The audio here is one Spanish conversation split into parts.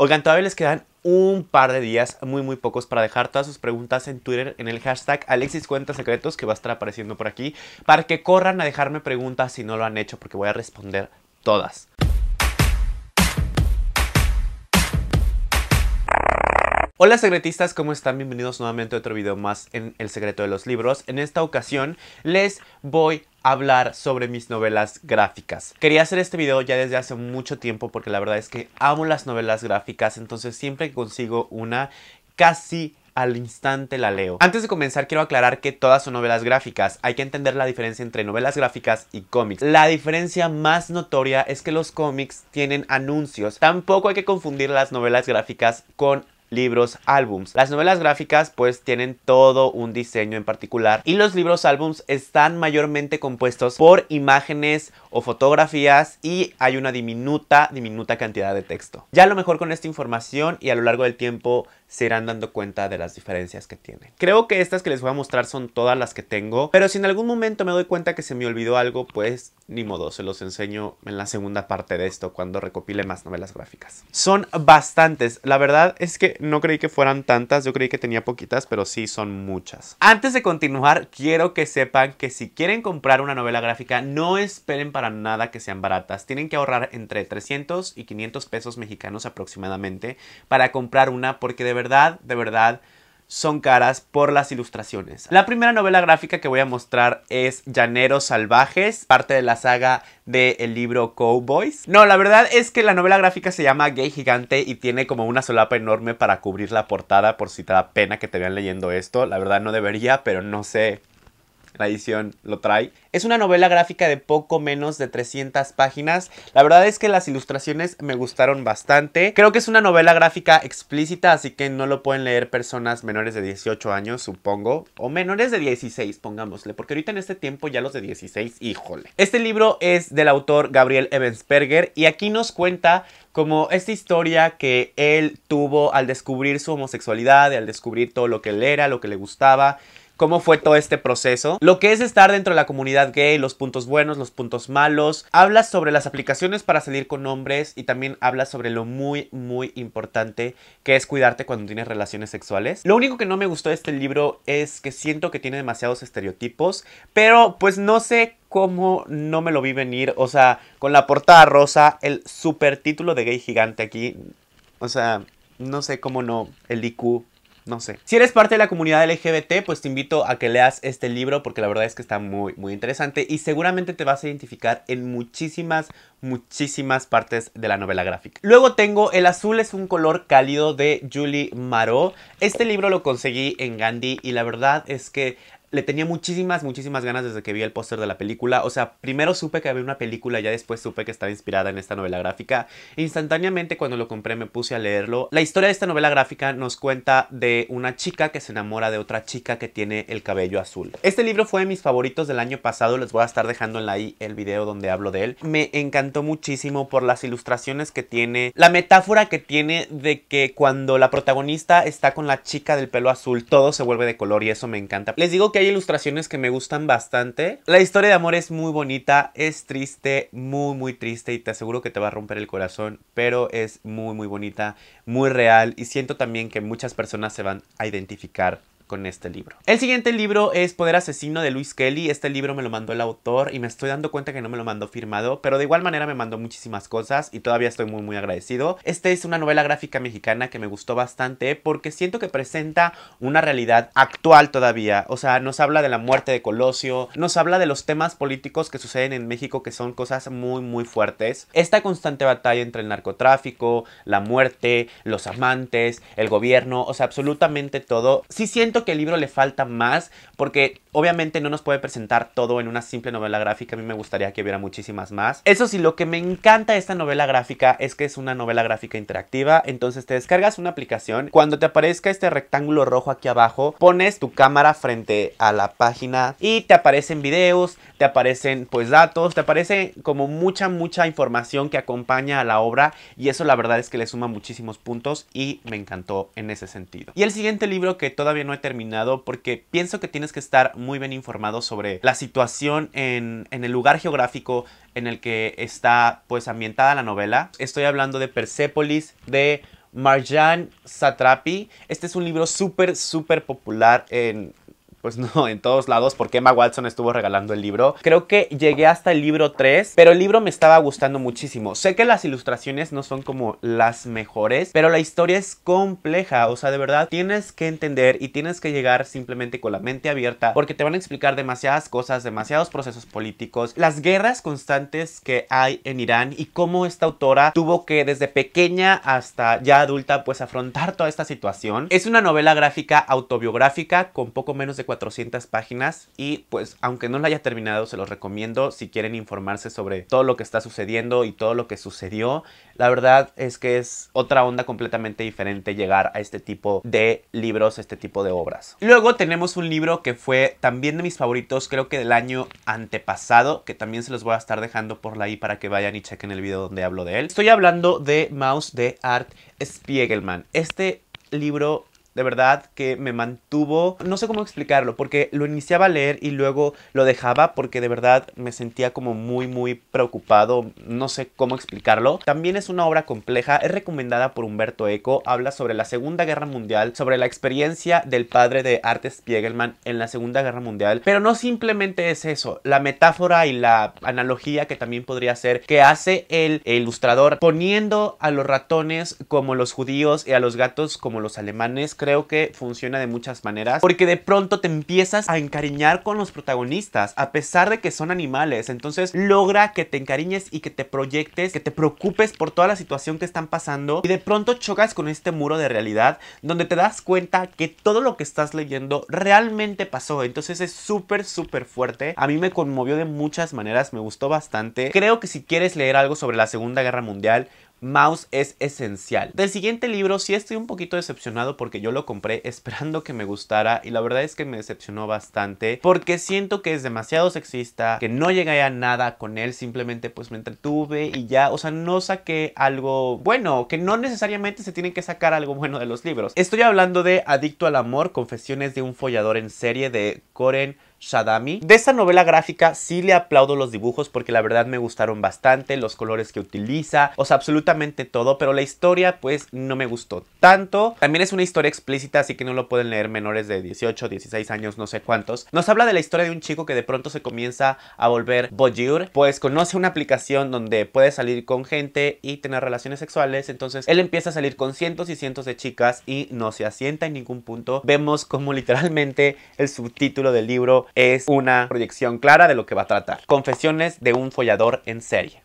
Oigan, todavía les quedan un par de días, muy muy pocos, para dejar todas sus preguntas en Twitter en el hashtag Alexis que va a estar apareciendo por aquí, para que corran a dejarme preguntas si no lo han hecho, porque voy a responder todas. Hola secretistas, ¿cómo están? Bienvenidos nuevamente a otro video más en El Secreto de los Libros. En esta ocasión les voy hablar sobre mis novelas gráficas. Quería hacer este video ya desde hace mucho tiempo porque la verdad es que amo las novelas gráficas, entonces siempre que consigo una, casi al instante la leo. Antes de comenzar quiero aclarar que todas son novelas gráficas. Hay que entender la diferencia entre novelas gráficas y cómics. La diferencia más notoria es que los cómics tienen anuncios. Tampoco hay que confundir las novelas gráficas con libros, álbums. Las novelas gráficas pues tienen todo un diseño en particular y los libros álbums están mayormente compuestos por imágenes o fotografías y hay una diminuta, diminuta cantidad de texto. Ya a lo mejor con esta información y a lo largo del tiempo se irán dando cuenta de las diferencias que tienen. Creo que estas que les voy a mostrar son todas las que tengo, pero si en algún momento me doy cuenta que se me olvidó algo, pues ni modo, se los enseño en la segunda parte de esto cuando recopile más novelas gráficas. Son bastantes, la verdad es que no creí que fueran tantas, yo creí que tenía poquitas, pero sí son muchas. Antes de continuar, quiero que sepan que si quieren comprar una novela gráfica, no esperen para nada que sean baratas, tienen que ahorrar entre 300 y 500 pesos mexicanos aproximadamente para comprar una porque de verdad, de verdad, son caras por las ilustraciones. La primera novela gráfica que voy a mostrar es Llaneros Salvajes, parte de la saga del libro Cowboys. No, la verdad es que la novela gráfica se llama Gay Gigante y tiene como una solapa enorme para cubrir la portada por si te da pena que te vean leyendo esto. La verdad no debería, pero no sé la edición lo trae. Es una novela gráfica de poco menos de 300 páginas. La verdad es que las ilustraciones me gustaron bastante. Creo que es una novela gráfica explícita, así que no lo pueden leer personas menores de 18 años, supongo. O menores de 16, pongámosle, porque ahorita en este tiempo ya los de 16, híjole. Este libro es del autor Gabriel Evansperger y aquí nos cuenta como esta historia que él tuvo al descubrir su homosexualidad, al descubrir todo lo que él era, lo que le gustaba cómo fue todo este proceso, lo que es estar dentro de la comunidad gay, los puntos buenos, los puntos malos, hablas sobre las aplicaciones para salir con hombres y también hablas sobre lo muy, muy importante que es cuidarte cuando tienes relaciones sexuales. Lo único que no me gustó de este libro es que siento que tiene demasiados estereotipos, pero pues no sé cómo no me lo vi venir, o sea, con la portada rosa, el super título de gay gigante aquí, o sea, no sé cómo no, el IQ no sé. Si eres parte de la comunidad LGBT, pues te invito a que leas este libro porque la verdad es que está muy, muy interesante y seguramente te vas a identificar en muchísimas, muchísimas partes de la novela gráfica. Luego tengo El azul es un color cálido de Julie Marot. Este libro lo conseguí en Gandhi y la verdad es que le tenía muchísimas, muchísimas ganas desde que vi el póster de la película. O sea, primero supe que había una película, ya después supe que estaba inspirada en esta novela gráfica. Instantáneamente cuando lo compré me puse a leerlo. La historia de esta novela gráfica nos cuenta de una chica que se enamora de otra chica que tiene el cabello azul. Este libro fue de mis favoritos del año pasado, les voy a estar dejando en la el video donde hablo de él. Me encantó muchísimo por las ilustraciones que tiene, la metáfora que tiene de que cuando la protagonista está con la chica del pelo azul, todo se vuelve de color y eso me encanta. Les digo que hay ilustraciones que me gustan bastante. La historia de amor es muy bonita, es triste, muy muy triste y te aseguro que te va a romper el corazón, pero es muy muy bonita, muy real y siento también que muchas personas se van a identificar con este libro. El siguiente libro es Poder Asesino de Luis Kelly. Este libro me lo mandó el autor y me estoy dando cuenta que no me lo mandó firmado, pero de igual manera me mandó muchísimas cosas y todavía estoy muy muy agradecido. Esta es una novela gráfica mexicana que me gustó bastante porque siento que presenta una realidad actual todavía. O sea, nos habla de la muerte de Colosio, nos habla de los temas políticos que suceden en México que son cosas muy muy fuertes. Esta constante batalla entre el narcotráfico, la muerte, los amantes, el gobierno, o sea, absolutamente todo. Sí siento que el libro le falta más porque obviamente no nos puede presentar todo en una simple novela gráfica. A mí me gustaría que hubiera muchísimas más. Eso sí, lo que me encanta de esta novela gráfica es que es una novela gráfica interactiva. Entonces te descargas una aplicación. Cuando te aparezca este rectángulo rojo aquí abajo, pones tu cámara frente a la página y te aparecen videos, te aparecen pues datos, te aparece como mucha, mucha información que acompaña a la obra y eso la verdad es que le suma muchísimos puntos y me encantó en ese sentido. Y el siguiente libro que todavía no he porque pienso que tienes que estar muy bien informado sobre la situación en, el lugar geográfico en el que está pues ambientada la novela. Estoy hablando de Persépolis de Marjan Satrapi. Este es un libro súper, súper popular en pues no, en todos lados, porque Emma Watson estuvo regalando el libro. Creo que llegué hasta el libro 3, pero el libro me estaba gustando muchísimo. Sé que las ilustraciones no son como las mejores, pero la historia es compleja, o sea, de verdad tienes que entender y tienes que llegar simplemente con la mente abierta, porque te van a explicar demasiadas cosas, demasiados procesos políticos, las guerras constantes que hay en Irán y cómo esta autora tuvo que desde pequeña hasta ya adulta pues afrontar toda esta situación. Es una novela gráfica autobiográfica con poco menos de cuatro 400 páginas y pues aunque no la haya terminado se los recomiendo si quieren informarse sobre todo lo que está sucediendo y todo lo que sucedió. La verdad es que es otra onda completamente diferente llegar a este tipo de libros, este tipo de obras. Luego tenemos un libro que fue también de mis favoritos, creo que del año antepasado, que también se los voy a estar dejando por ahí para que vayan y chequen el video donde hablo de él. Estoy hablando de Mouse de Art Spiegelman. Este libro de verdad que me mantuvo, no sé cómo explicarlo, porque lo iniciaba a leer y luego lo dejaba porque de verdad me sentía como muy, muy preocupado, no sé cómo explicarlo. También es una obra compleja, es recomendada por Humberto Eco, habla sobre la Segunda Guerra Mundial, sobre la experiencia del padre de Art Spiegelman en la Segunda Guerra Mundial, pero no simplemente es eso, la metáfora y la analogía que también podría ser que hace el ilustrador poniendo a los ratones como los judíos y a los gatos como los alemanes, creo que funciona de muchas maneras, porque de pronto te empiezas a encariñar con los protagonistas, a pesar de que son animales, entonces logra que te encariñes y que te proyectes, que te preocupes por toda la situación que están pasando y de pronto chocas con este muro de realidad donde te das cuenta que todo lo que estás leyendo realmente pasó, entonces es súper, súper fuerte, a mí me conmovió de muchas maneras, me gustó bastante, creo que si quieres leer algo sobre la Segunda Guerra Mundial, Mouse es esencial. Del siguiente libro sí estoy un poquito decepcionado porque yo lo compré esperando que me gustara y la verdad es que me decepcionó bastante porque siento que es demasiado sexista, que no llegué a nada con él, simplemente pues me entretuve y ya, o sea, no saqué algo bueno, que no necesariamente se tiene que sacar algo bueno de los libros. Estoy hablando de Adicto al Amor, Confesiones de un Follador en serie de Coren Shadami. De esta novela gráfica sí le aplaudo los dibujos porque la verdad me gustaron bastante, los colores que utiliza, o sea, absolutamente todo, pero la historia pues no me gustó tanto. También es una historia explícita, así que no lo pueden leer menores de 18, 16 años, no sé cuántos. Nos habla de la historia de un chico que de pronto se comienza a volver voyeur, pues conoce una aplicación donde puede salir con gente y tener relaciones sexuales, entonces él empieza a salir con cientos y cientos de chicas y no se asienta en ningún punto. Vemos como literalmente el subtítulo del libro es una proyección clara de lo que va a tratar. Confesiones de un follador en serie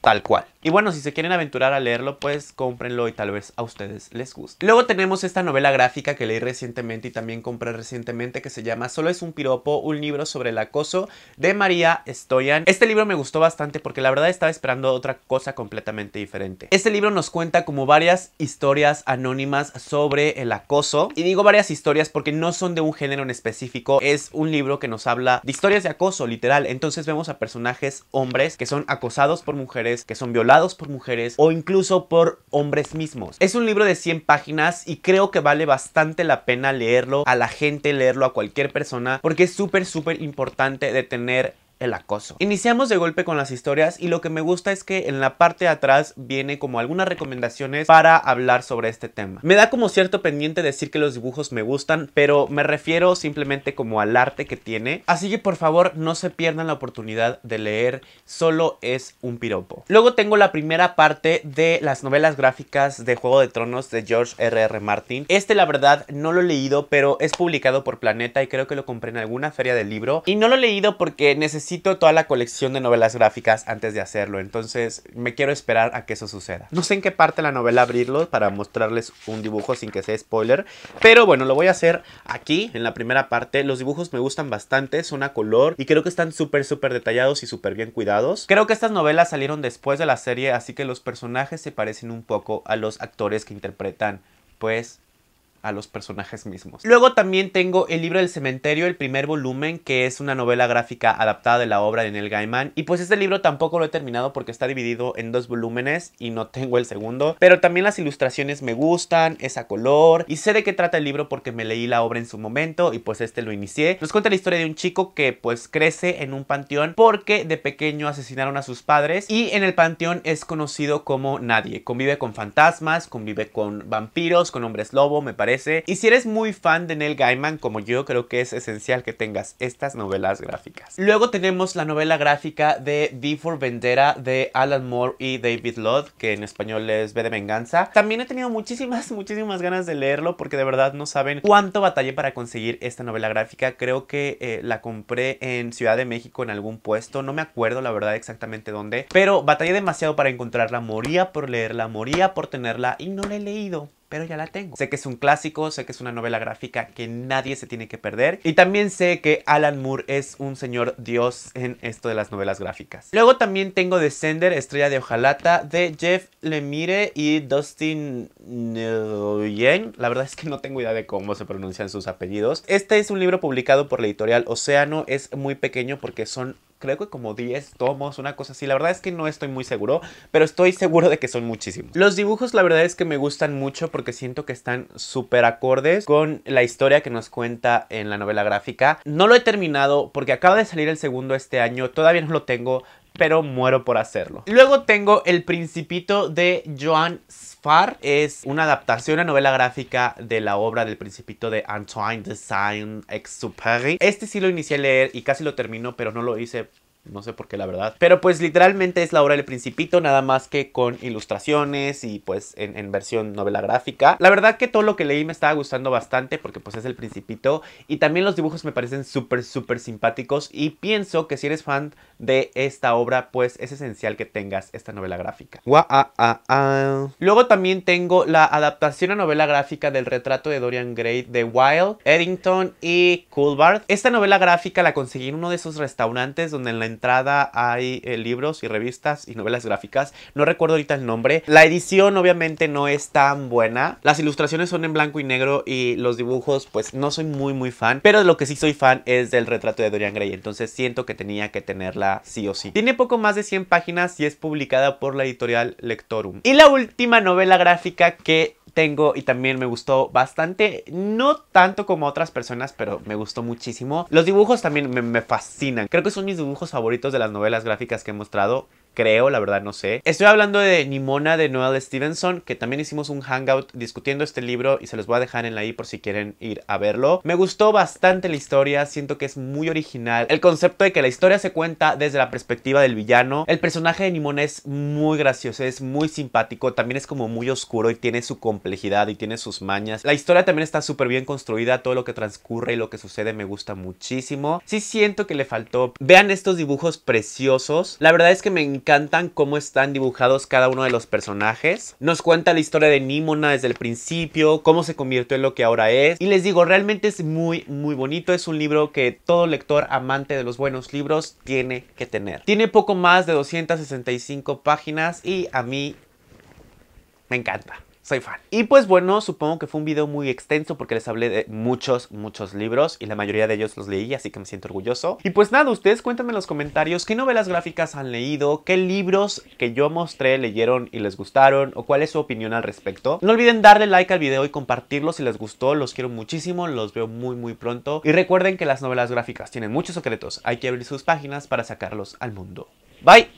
tal cual. Y bueno, si se quieren aventurar a leerlo, pues cómprenlo y tal vez a ustedes les guste. Luego tenemos esta novela gráfica que leí recientemente y también compré recientemente que se llama Solo es un piropo, un libro sobre el acoso de María Stoyan. Este libro me gustó bastante porque la verdad estaba esperando otra cosa completamente diferente. Este libro nos cuenta como varias historias anónimas sobre el acoso. Y digo varias historias porque no son de un género en específico, es un libro que nos habla de historias de acoso, literal. Entonces vemos a personajes hombres que son acosados por mujeres que son violados por mujeres o incluso por hombres mismos. Es un libro de 100 páginas y creo que vale bastante la pena leerlo a la gente, leerlo a cualquier persona, porque es súper, súper importante de tener el acoso. Iniciamos de golpe con las historias y lo que me gusta es que en la parte de atrás viene como algunas recomendaciones para hablar sobre este tema. Me da como cierto pendiente decir que los dibujos me gustan, pero me refiero simplemente como al arte que tiene. Así que por favor no se pierdan la oportunidad de leer Solo es un piropo. Luego tengo la primera parte de las novelas gráficas de Juego de Tronos de George R.R. Martin. Este la verdad no lo he leído, pero es publicado por Planeta y creo que lo compré en alguna feria del libro. Y no lo he leído porque necesito necesito toda la colección de novelas gráficas antes de hacerlo, entonces me quiero esperar a que eso suceda. No sé en qué parte de la novela abrirlo para mostrarles un dibujo sin que sea spoiler, pero bueno, lo voy a hacer aquí en la primera parte. Los dibujos me gustan bastante, son a color y creo que están súper súper detallados y súper bien cuidados. Creo que estas novelas salieron después de la serie, así que los personajes se parecen un poco a los actores que interpretan pues a los personajes mismos. Luego también tengo El libro del cementerio, el primer volumen, que es una novela gráfica adaptada de la obra de Neil Gaiman. Y pues este libro tampoco lo he terminado porque está dividido en dos volúmenes y no tengo el segundo. Pero también las ilustraciones me gustan, es a color y sé de qué trata el libro porque me leí la obra en su momento y pues este lo inicié. Nos cuenta la historia de un chico que pues crece en un panteón porque de pequeño asesinaron a sus padres y en el panteón es conocido como nadie. Convive con fantasmas, convive con vampiros, con hombres lobo, me parece y si eres muy fan de Neil Gaiman como yo, creo que es esencial que tengas estas novelas gráficas. Luego tenemos la novela gráfica de Before for Vendetta de Alan Moore y David Lloyd que en español es V de Venganza. También he tenido muchísimas, muchísimas ganas de leerlo porque de verdad no saben cuánto batallé para conseguir esta novela gráfica. Creo que eh, la compré en Ciudad de México en algún puesto, no me acuerdo la verdad exactamente dónde, pero batallé demasiado para encontrarla, moría por leerla, moría por tenerla y no la he leído pero ya la tengo. Sé que es un clásico, sé que es una novela gráfica que nadie se tiene que perder y también sé que Alan Moore es un señor dios en esto de las novelas gráficas. Luego también tengo Descender, Estrella de Ojalata de Jeff Lemire y Dustin Nguyen. La verdad es que no tengo idea de cómo se pronuncian sus apellidos. Este es un libro publicado por la editorial Océano, es muy pequeño porque son creo que como 10 tomos, una cosa así. La verdad es que no estoy muy seguro, pero estoy seguro de que son muchísimos. Los dibujos la verdad es que me gustan mucho porque siento que están súper acordes con la historia que nos cuenta en la novela gráfica. No lo he terminado porque acaba de salir el segundo este año, todavía no lo tengo, pero muero por hacerlo. Luego tengo El Principito de Joan Sfar. Es una adaptación a novela gráfica de la obra del Principito de Antoine de Saint-Exupéry. Este sí lo inicié a leer y casi lo termino, pero no lo hice no sé por qué, la verdad. Pero pues literalmente es la obra del principito, nada más que con ilustraciones y pues en, versión novela gráfica. La verdad que todo lo que leí me estaba gustando bastante porque pues es el principito. Y también los dibujos me parecen súper, súper simpáticos. Y pienso que si eres fan de esta obra, pues es esencial que tengas esta novela gráfica. Ah, ah, ah. Luego también tengo la adaptación a novela gráfica del retrato de Dorian Gray de Wilde, Eddington y Coolbard. Esta novela gráfica la conseguí en uno de esos restaurantes donde en la entrada hay eh, libros y revistas y novelas gráficas. No recuerdo ahorita el nombre. La edición obviamente no es tan buena. Las ilustraciones son en blanco y negro y los dibujos pues no soy muy muy fan. Pero lo que sí soy fan es del retrato de Dorian Gray. Entonces siento que tenía que tenerla sí o sí. Tiene poco más de 100 páginas y es publicada por la editorial Lectorum. Y la última novela gráfica que tengo y también me gustó bastante, no tanto como otras personas, pero me gustó muchísimo. Los dibujos también me, fascinan, creo que son mis dibujos favoritos de las novelas gráficas que he mostrado creo, la verdad no sé. Estoy hablando de Nimona de Noel Stevenson, que también hicimos un hangout discutiendo este libro y se los voy a dejar en la i por si quieren ir a verlo. Me gustó bastante la historia, siento que es muy original. El concepto de que la historia se cuenta desde la perspectiva del villano. El personaje de Nimona es muy gracioso, es muy simpático, también es como muy oscuro y tiene su complejidad y tiene sus mañas. La historia también está súper bien construida, todo lo que transcurre y lo que sucede me gusta muchísimo. Sí siento que le faltó. Vean estos dibujos preciosos. La verdad es que me encanta encantan cómo están dibujados cada uno de los personajes. Nos cuenta la historia de Nimona desde el principio, cómo se convirtió en lo que ahora es. Y les digo, realmente es muy, muy bonito. Es un libro que todo lector amante de los buenos libros tiene que tener. Tiene poco más de 265 páginas y a mí me encanta. Y pues bueno, supongo que fue un video muy extenso porque les hablé de muchos, muchos libros y la mayoría de ellos los leí, así que me siento orgulloso. Y pues nada, ustedes cuéntenme en los comentarios qué novelas gráficas han leído, qué libros que yo mostré leyeron y les gustaron o cuál es su opinión al respecto. No olviden darle like al video y compartirlo si les gustó, los quiero muchísimo, los veo muy muy pronto. Y recuerden que las novelas gráficas tienen muchos secretos, hay que abrir sus páginas para sacarlos al mundo. Bye!